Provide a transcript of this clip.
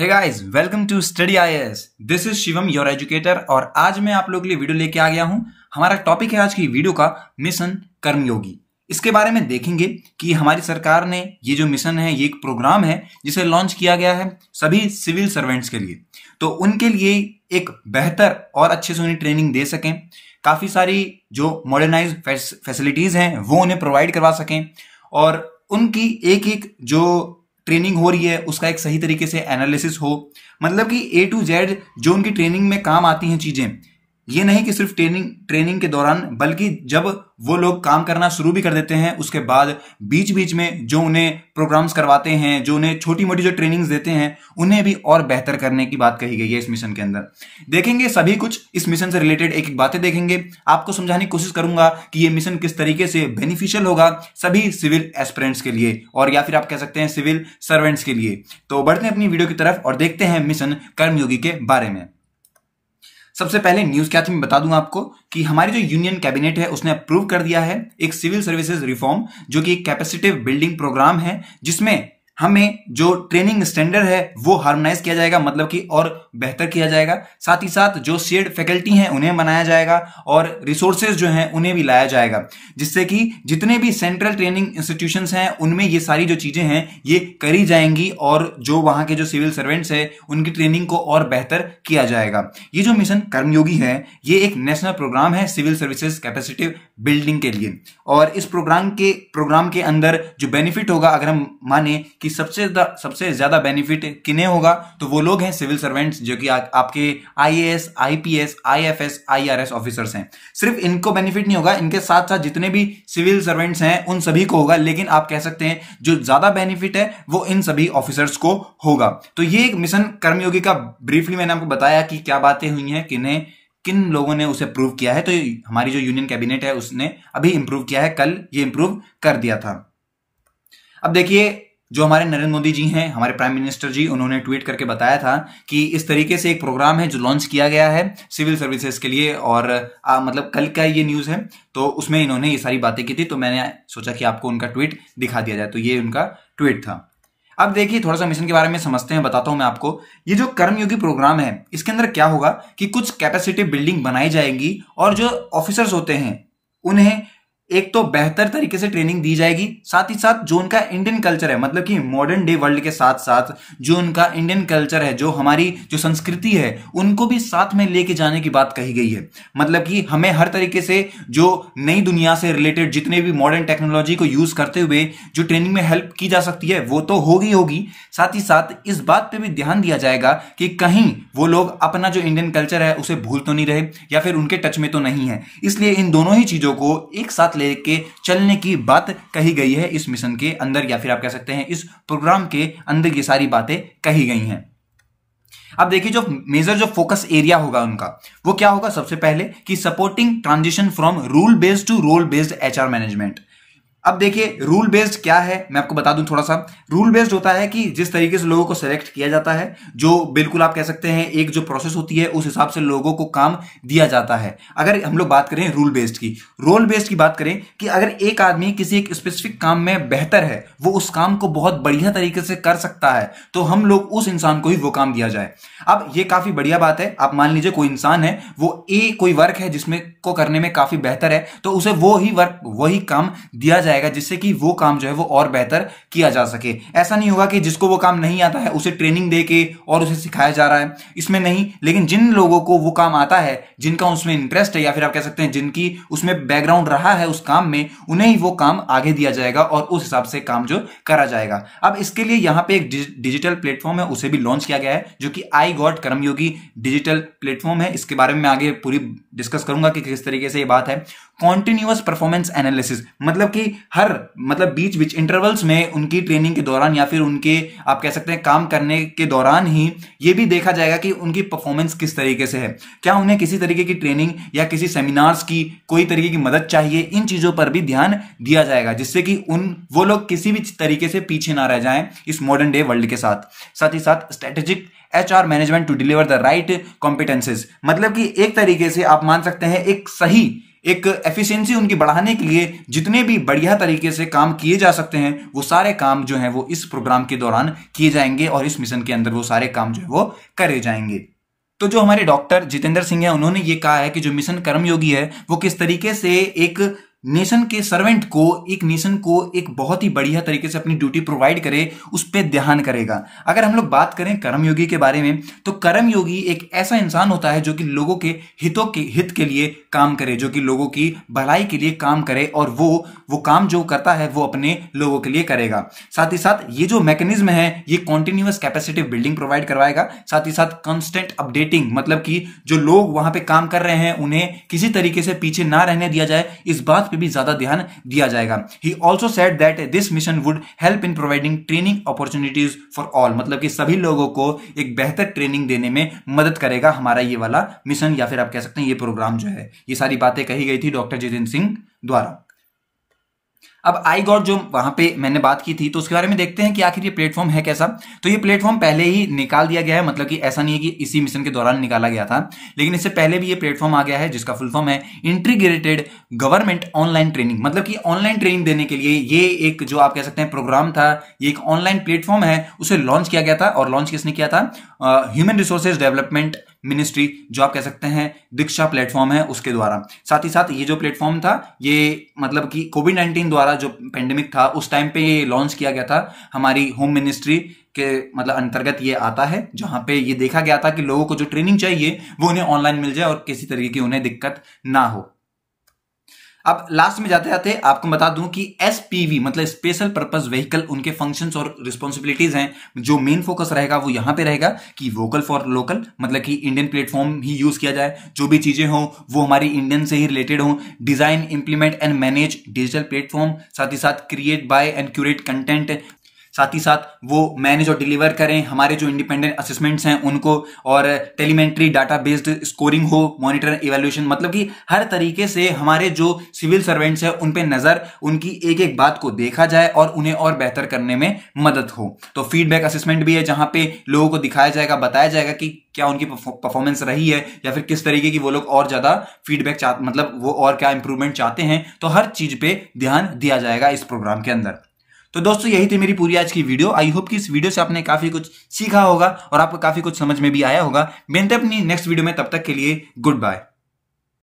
hey guys welcome to Study IAS this is Shivam your educator और आज मैं आप लोगों के लिए वीडियो लेके आ गया हूं हमारा टॉपिक है आज की वीडियो का मिशन कर्मयोगी इसके बारे में देखेंगे कि हमारी सरकार ने ये जो मिशन है ये एक प्रोग्राम है जिसे लॉन्च किया गया है सभी सिविल सर्वेंट्स के लिए तो उनके लिए एक बेहतर और अच्छे से उन्हें ट्रेनिंग दे सकें काफ़ी सारी जो मॉडर्नाइज फैसिलिटीज़ हैं वो उन्हें प्रोवाइड करवा सकें और उनकी एक एक जो ट्रेनिंग हो रही है उसका एक सही तरीके से एनालिसिस हो मतलब कि ए टू जेड जो उनकी ट्रेनिंग में काम आती हैं चीज़ें ये नहीं कि सिर्फ ट्रेनिंग ट्रेनिंग के दौरान बल्कि जब वो लोग काम करना शुरू भी कर देते हैं उसके बाद बीच बीच में जो उन्हें प्रोग्राम्स करवाते हैं जो उन्हें छोटी मोटी जो ट्रेनिंग्स देते हैं उन्हें भी और बेहतर करने की बात कही गई है इस मिशन के अंदर देखेंगे सभी कुछ इस मिशन से रिलेटेड एक एक बातें देखेंगे आपको समझाने की कोशिश करूंगा कि ये मिशन किस तरीके से बेनिफिशियल होगा सभी सिविल एस्पिरेंट्स के लिए और या फिर आप कह सकते हैं सिविल सर्वेंट्स के लिए तो बढ़ते हैं अपनी वीडियो की तरफ और देखते हैं मिशन कर्मयोगी के बारे में सबसे पहले न्यूज क्या थी मैं बता दूं आपको कि हमारी जो यूनियन कैबिनेट है उसने अप्रूव कर दिया है एक सिविल सर्विसेज रिफॉर्म जो कि एक कैपेसिटिव बिल्डिंग प्रोग्राम है जिसमें हमें जो ट्रेनिंग स्टैंडर्ड है वो हार्मोनाइज किया जाएगा मतलब कि और बेहतर किया जाएगा साथ ही साथ जो शेड फैकल्टी हैं उन्हें बनाया जाएगा और रिसोर्सेज जो हैं उन्हें भी लाया जाएगा जिससे कि जितने भी सेंट्रल ट्रेनिंग इंस्टीट्यूशन हैं उनमें ये सारी जो चीज़ें हैं ये करी जाएंगी और जो वहाँ के जो सिविल सर्वेंट्स हैं उनकी ट्रेनिंग को और बेहतर किया जाएगा ये जो मिशन कर्मयोगी है ये एक नेशनल प्रोग्राम है सिविल सर्विसेज कैपेसिटी बिल्डिंग के लिए और इस प्रोग्राम के प्रोग्राम के अंदर जो बेनिफिट होगा अगर हम माने कि कि सबसे सबसे ज्यादा बेनिफिट किन्हें होगा तो वो लोग हैं सिविल सर्वेंट्स जो कि आ, आपके IAS IPS IFS IRS officers हैं सिर्फ इनको बेनिफिट नहीं होगा इनके साथ साथ जितने भी सिविल सर्वेंट्स हैं उन सभी को होगा लेकिन आप कह सकते हैं जो ज्यादा बेनिफिट है वो इन सभी ऑफिसर्स को होगा तो ये एक मिशन कर्मयोगी का ब्रीफली मैंने आपको बताया कि क्या बातें हुई हैं किन्हें किन लोगों ने उसे प्रूव किया है तो हमारी जो यूनियन कैबिनेट है उसने अभी इंप्रूव किया है कल ये इंप्रूव कर दिया था अब देखिए जो हमारे नरेंद्र मोदी जी हैं हमारे प्राइम मिनिस्टर जी उन्होंने ट्वीट करके बताया था कि इस तरीके से एक प्रोग्राम है जो लॉन्च किया गया है सिविल सर्विसेज के लिए और आ, मतलब कल का ये न्यूज़ है तो उसमें इन्होंने ये सारी बातें की थी तो मैंने सोचा कि आपको उनका ट्वीट दिखा दिया जाए तो ये उनका ट्वीट था अब देखिए थोड़ा सा मिशन के बारे में समझते हैं बताता हूं मैं आपको ये जो कर्मयोगी प्रोग्राम है इसके अंदर क्या होगा कि कुछ कैपेसिटी बिल्डिंग बनाई जाएंगी और जो ऑफिसर्स होते हैं उन्हें एक तो बेहतर तरीके से ट्रेनिंग दी जाएगी साथ ही साथ जो उनका इंडियन कल्चर है मतलब कि मॉडर्न डे वर्ल्ड के साथ साथ जो उनका इंडियन कल्चर है जो हमारी जो संस्कृति है उनको भी साथ में लेके जाने की बात कही गई है मतलब कि हमें हर तरीके से जो नई दुनिया से रिलेटेड जितने भी मॉडर्न टेक्नोलॉजी को यूज करते हुए जो ट्रेनिंग में हेल्प की जा सकती है वो तो होगी होगी साथ ही साथ इस बात पर भी ध्यान दिया जाएगा कि कहीं वो लोग अपना जो इंडियन कल्चर है उसे भूल तो नहीं रहे या फिर उनके टच में तो नहीं है इसलिए इन दोनों ही चीजों को एक साथ लेके चलने की बात कही गई है इस मिशन के अंदर या फिर आप कह सकते हैं इस प्रोग्राम के अंदर ये सारी बातें कही गई हैं अब देखिए जो मेजर जो फोकस एरिया होगा उनका वो क्या होगा सबसे पहले कि supporting transition from rule based to role based HR management अब देखिए रूल बेस्ड क्या है मैं आपको बता दूं थोड़ा सा रूल बेस्ड होता है कि जिस तरीके से लोगों को सेलेक्ट किया जाता है जो बिल्कुल आप कह सकते हैं एक जो प्रोसेस होती है उस हिसाब से लोगों को काम दिया जाता है अगर हम लोग बात करें रूल बेस्ड की रोल बेस्ड की बात करें कि अगर एक आदमी किसी एक स्पेसिफिक काम में बेहतर है वो उस काम को बहुत बढ़िया तरीके से कर सकता है तो हम लोग उस इंसान को ही वो काम दिया जाए अब ये काफी बढ़िया बात है आप मान लीजिए कोई इंसान है वो ए कोई वर्क है जिसमें को करने में काफी बेहतर है तो उसे वो ही वर्क वही काम दिया जाएगा जिससे कि वो काम जो है वो और बेहतर किया जा सके ऐसा नहीं होगा कि जिसको वो काम नहीं आता है उसे ट्रेनिंग दे के और उसे सिखाया जा रहा है इसमें नहीं लेकिन जिन लोगों को वो काम आता है जिनका उसमें इंटरेस्ट है या फिर आप कह सकते हैं जिनकी उसमें बैकग्राउंड रहा है उस काम में उन्हें ही वो काम आगे दिया जाएगा और उस हिसाब से काम जो करा जाएगा अब इसके लिए यहाँ पे एक डिजिटल प्लेटफॉर्म है उसे भी लॉन्च किया गया है जो कि iGOT Karmayogi digital platform है इसके बारे में आगे पूरी डिस्कस करूंगा कि किस तरीके से ये बात है कॉन्टिन्यूस परफॉर्मेंस एनालिसिस मतलब कि हर मतलब बीच बीच इंटरवल्स में उनकी ट्रेनिंग के दौरान या फिर उनके आप कह सकते हैं काम करने के दौरान ही ये भी देखा जाएगा कि उनकी परफॉर्मेंस किस तरीके से है क्या उन्हें किसी तरीके की ट्रेनिंग या किसी सेमिनार्स की कोई तरीके की मदद चाहिए इन चीज़ों पर भी ध्यान दिया जाएगा जिससे कि उन वो लोग किसी भी तरीके से पीछे ना रह जाएं इस मॉडर्न डे वर्ल्ड के साथ साथ ही साथ strategic H R management to deliver the right competencies मतलब कि एक तरीके से आप मान सकते हैं एक सही एक एफिशिएंसी उनकी बढ़ाने के लिए जितने भी बढ़िया तरीके से काम किए जा सकते हैं वो सारे काम जो हैं वो इस प्रोग्राम के दौरान किए जाएंगे और इस मिशन के अंदर वो सारे काम जो है वो करे जाएंगे तो जो हमारे डॉक्टर जितेंद्र सिंह हैं उन्होंने ये कहा है कि जो मिशन कर्मयोगी है वो किस तरीके से एक नेशन के सर्वेंट को एक नेशन को एक बहुत ही बढ़िया तरीके से अपनी ड्यूटी प्रोवाइड करे उस पर ध्यान करेगा अगर हम लोग बात करें कर्मयोगी के बारे में तो कर्मयोगी एक ऐसा इंसान होता है जो कि लोगों के हितों के हित के लिए काम करे जो कि लोगों की भलाई के लिए काम करे और वो वो काम जो करता है वो अपने लोगों के लिए करेगा साथ ही साथ ये जो मैकेनिज्म है ये कॉन्टिन्यूस कैपेसिटी बिल्डिंग प्रोवाइड करवाएगा साथ ही साथ कॉन्स्टेंट अपडेटिंग मतलब कि जो लोग वहां पर काम कर रहे हैं उन्हें किसी तरीके से पीछे ना रहने दिया जाए इस बात पे भी ज्यादा ध्यान दिया जाएगा he also said that this mission would help in providing training opportunities for all मतलब कि सभी लोगों को एक बेहतर ट्रेनिंग देने में मदद करेगा हमारा ये वाला मिशन या फिर आप कह सकते हैं ये प्रोग्राम जो है ये सारी बातें कही गई थी डॉक्टर जितेंद्र सिंह द्वारा अब आई गॉड जो वहां पे मैंने बात की थी तो उसके बारे में देखते हैं कि आखिर ये प्लेटफॉर्म है कैसा तो ये प्लेटफॉर्म पहले ही निकाल दिया गया है मतलब कि ऐसा नहीं है कि इसी मिशन के दौरान निकाला गया था लेकिन इससे पहले भी ये प्लेटफॉर्म आ गया है जिसका फुल फॉर्म है इंटीग्रेटेड गवर्नमेंट ऑनलाइन ट्रेनिंग मतलब कि ऑनलाइन ट्रेनिंग देने के लिए ये एक जो आप कह सकते हैं प्रोग्राम था ये एक ऑनलाइन प्लेटफॉर्म है उसे लॉन्च किया गया था और लॉन्च किसने किया था ह्यूमन रिसोर्सेज डेवलपमेंट मिनिस्ट्री जो आप कह सकते हैं दीक्षा प्लेटफॉर्म है उसके द्वारा साथ ही साथ ये जो प्लेटफॉर्म था ये मतलब कि कोविड नाइन्टीन द्वारा जो पेंडेमिक था उस टाइम पे ये लॉन्च किया गया था हमारी होम मिनिस्ट्री के मतलब अंतर्गत ये आता है जहां पे ये देखा गया था कि लोगों को जो ट्रेनिंग चाहिए वो उन्हें ऑनलाइन मिल जाए और किसी तरीके की उन्हें दिक्कत ना हो अब लास्ट में जाते जाते आपको बता दूं कि एसपीवी मतलब स्पेशल पर्पज व्हीकल उनके फंक्शंस और रिस्पॉन्सिबिलिटीज हैं जो मेन फोकस रहेगा वो यहां पे रहेगा कि वोकल फॉर लोकल मतलब कि इंडियन प्लेटफॉर्म ही यूज किया जाए जो भी चीजें हों वो हमारी इंडियन से ही रिलेटेड हो design implement and manage digital platform साथ ही साथ create buy and curate content साथ ही साथ वो मैनेज और डिलीवर करें हमारे जो इंडिपेंडेंट असेसमेंट्स हैं उनको और टेलीमेंट्री डाटा बेस्ड स्कोरिंग हो मॉनिटर इवेल्यूशन मतलब कि हर तरीके से हमारे जो सिविल सर्वेंट्स हैं उन पर नज़र उनकी एक एक बात को देखा जाए और उन्हें और बेहतर करने में मदद हो तो फीडबैक असेसमेंट भी है जहाँ पे लोगों को दिखाया जाएगा बताया जाएगा कि क्या उनकी परफॉर्मेंस रही है या फिर किस तरीके की वो लोग और ज़्यादा फीडबैक मतलब वो और क्या इंप्रूवमेंट चाहते हैं तो हर चीज़ पे ध्यान दिया जाएगा इस प्रोग्राम के अंदर तो दोस्तों यही थी मेरी पूरी आज की वीडियो आई होप कि इस वीडियो से आपने काफी कुछ सीखा होगा और आपको काफी कुछ समझ में भी आया होगा मिलते अपनी नेक्स्ट वीडियो में तब तक के लिए गुड बाय